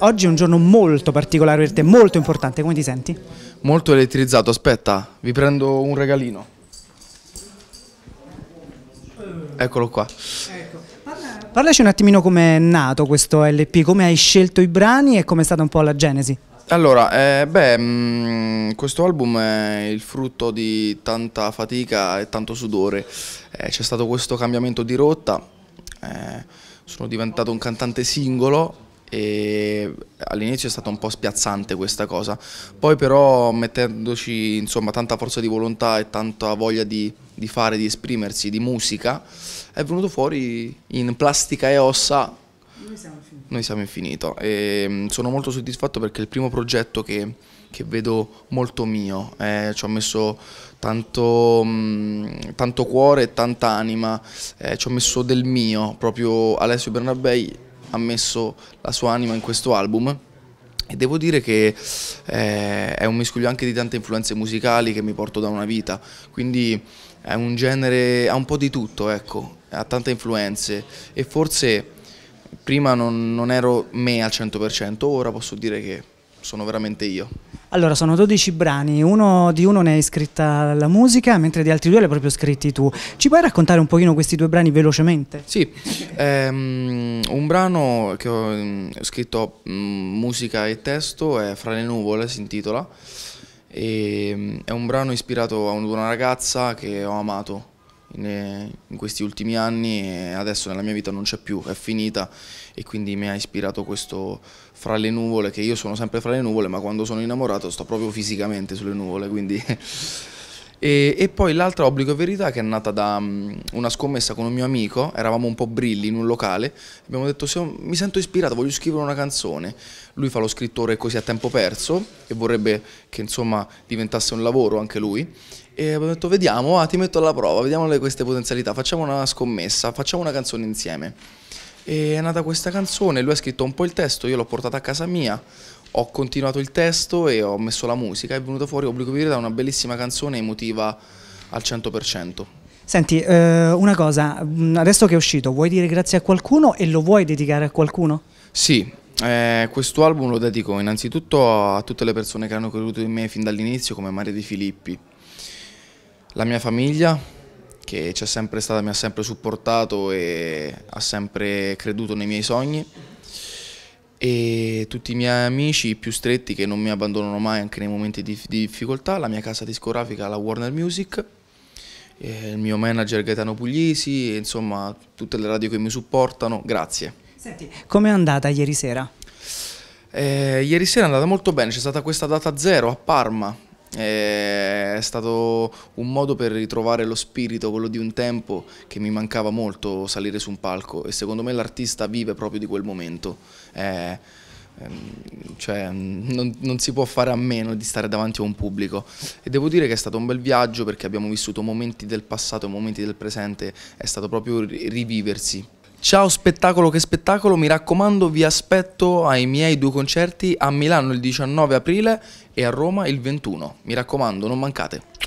Oggi è un giorno molto particolare per te, molto importante, come ti senti? Molto elettrizzato, aspetta, vi prendo un regalino. Eccolo qua. Ecco. Parlaci un attimino come è nato questo LP, come hai scelto i brani e come è stata un po' la genesi. Allora, eh, beh, mh, mm, questo album è il frutto di tanta fatica e tanto sudore. Eh, c'è stato questo cambiamento di rotta. Eh, sono diventato un cantante singolo e all'inizio è stata un po' spiazzante questa cosa, poi però mettendoci insomma tanta forza di volontà e tanta voglia di, di fare, di esprimersi, di musica, è venuto fuori in plastica e ossa noi siamo infinito. Noi siamo infinito. E sono molto soddisfatto perché è il primo progetto che, che vedo molto mio. Eh, ci ho messo tanto, mh, mm, tanto cuore, tanta anima, eh, ci ho messo del mio. Proprio Alessio Bernabei ha messo la sua anima in questo album. E devo dire che eh, è un miscuglio anche di tante influenze musicali che mi porto da una vita, quindi è un genere, ha un po' di tutto, ecco, ha tante influenze e forse prima non, non ero me al 100%, ora posso dire che sono veramente io. Allora, sono 12 brani, uno di uno ne hai scritta la musica, mentre di altri due l'hai proprio scritti tu. Ci puoi raccontare un pochino questi due brani velocemente? Sì, ehm, un brano che ho, mm, scritto mm, musica e testo è Fra le nuvole, si intitola, e, ehm, è un brano ispirato a una ragazza che ho amato eh, in questi ultimi anni e adesso nella mia vita non c'è più, è finita e quindi mi ha ispirato questo fra le nuvole, che io sono sempre fra le nuvole ma quando sono innamorato sto proprio fisicamente sulle nuvole, quindi... e, e, poi l'altra obbligo e verità che è nata da mm, una scommessa con un mio amico, eravamo un po' brilli in un locale, abbiamo detto mi sento ispirato, voglio scrivere una canzone, lui fa lo scrittore così a tempo perso e vorrebbe che insomma diventasse un lavoro anche lui e abbiamo detto, vediamo, ah, ti metto alla prova, vediamo le, queste potenzialità, facciamo una scommessa, facciamo una canzone insieme. E è nata questa canzone, lui ha scritto un po' il testo, io l'ho portata a casa mia, ho continuato il testo e ho messo la musica, è venuta fuori Obbligo di da una bellissima canzone emotiva al 100%. Senti, eh, una cosa, mm, adesso che è uscito, vuoi dire grazie a qualcuno e lo vuoi dedicare a qualcuno? Sì, eh, questo album lo dedico innanzitutto a tutte le persone che hanno creduto in me fin dall'inizio, come Maria De Filippi, la mia famiglia che ci è sempre stata, mi ha sempre supportato e ha sempre creduto nei miei sogni e tutti i miei amici più stretti che non mi abbandonano mai anche nei momenti di, di difficoltà, la mia casa discografica, la Warner Music, il mio manager Gaetano Puglisi, insomma tutte le radio che mi supportano, grazie. Senti, com'è andata ieri sera? Eh, ieri sera è andata molto bene, c'è stata questa data zero a Parma, eh, stato un modo per ritrovare lo spirito, quello di un tempo che mi mancava molto salire su un palco e secondo me l'artista vive proprio di quel momento. È, eh, ehm, cioè, non, non, si può fare a meno di stare davanti a un pubblico e devo dire che è stato un bel viaggio perché abbiamo vissuto momenti del passato e momenti del presente, è stato proprio riviversi. Ciao spettacolo che spettacolo, mi raccomando vi aspetto ai miei due concerti a Milano il 19 aprile e a Roma il 21. Mi raccomando, non mancate.